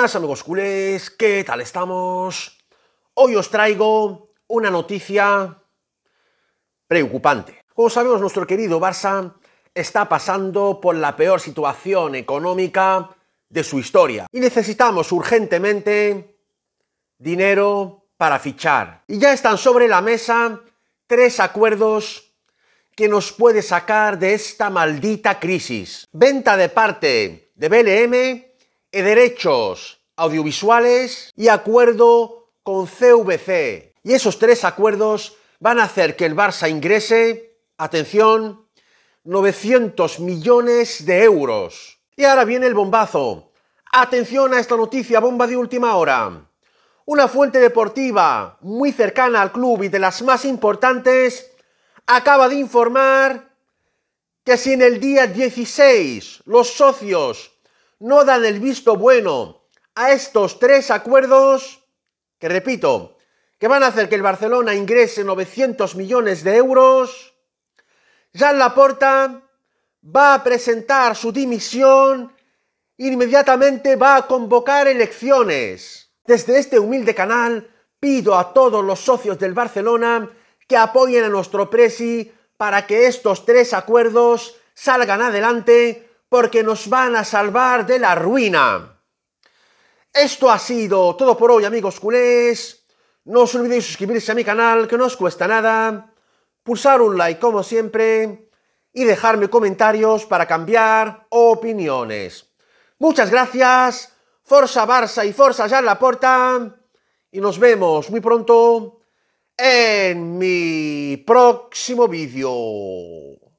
buenas amigos culés, ¿qué tal estamos? Hoy os traigo una noticia preocupante. Como sabemos, nuestro querido Barça está pasando por la peor situación económica de su historia y necesitamos urgentemente dinero para fichar. Y ya están sobre la mesa tres acuerdos que nos puede sacar de esta maldita crisis. Venta de parte de BLM derechos audiovisuales y acuerdo con CVC. Y esos tres acuerdos van a hacer que el Barça ingrese, atención, 900 millones de euros. Y ahora viene el bombazo. Atención a esta noticia, bomba de última hora. Una fuente deportiva muy cercana al club y de las más importantes acaba de informar que si en el día 16 los socios no dan el visto bueno a estos tres acuerdos, que repito, que van a hacer que el Barcelona ingrese 900 millones de euros, Jean Laporta va a presentar su dimisión, inmediatamente va a convocar elecciones. Desde este humilde canal pido a todos los socios del Barcelona que apoyen a nuestro Presi para que estos tres acuerdos salgan adelante porque nos van a salvar de la ruina. Esto ha sido todo por hoy, amigos culés. No os olvidéis suscribirse a mi canal, que no os cuesta nada. Pulsar un like, como siempre. Y dejarme comentarios para cambiar opiniones. Muchas gracias. Forza Barça y Forza ya la puerta. Y nos vemos muy pronto en mi próximo vídeo.